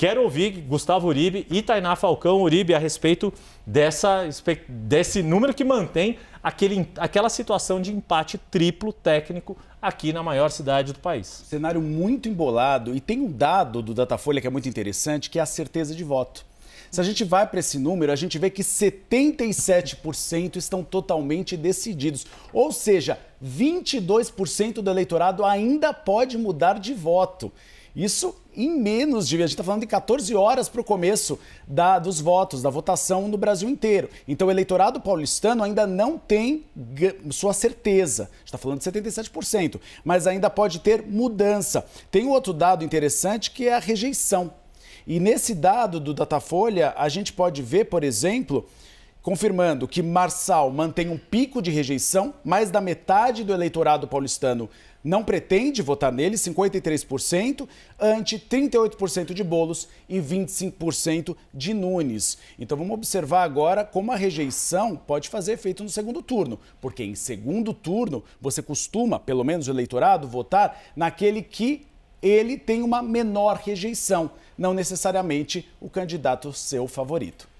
Quero ouvir Gustavo Uribe e Tainá Falcão Uribe a respeito dessa, desse número que mantém aquele, aquela situação de empate triplo técnico aqui na maior cidade do país. Cenário muito embolado e tem um dado do Datafolha que é muito interessante, que é a certeza de voto. Se a gente vai para esse número, a gente vê que 77% estão totalmente decididos. Ou seja, 22% do eleitorado ainda pode mudar de voto. Isso em menos de. A gente está falando de 14 horas para o começo da, dos votos, da votação no Brasil inteiro. Então, o eleitorado paulistano ainda não tem sua certeza. A gente está falando de 77%, mas ainda pode ter mudança. Tem outro dado interessante que é a rejeição. E nesse dado do Datafolha, a gente pode ver, por exemplo, confirmando que Marçal mantém um pico de rejeição, mais da metade do eleitorado paulistano não pretende votar nele, 53%, ante 38% de Bolos e 25% de Nunes. Então vamos observar agora como a rejeição pode fazer efeito no segundo turno, porque em segundo turno você costuma, pelo menos o eleitorado, votar naquele que ele tem uma menor rejeição, não necessariamente o candidato seu favorito.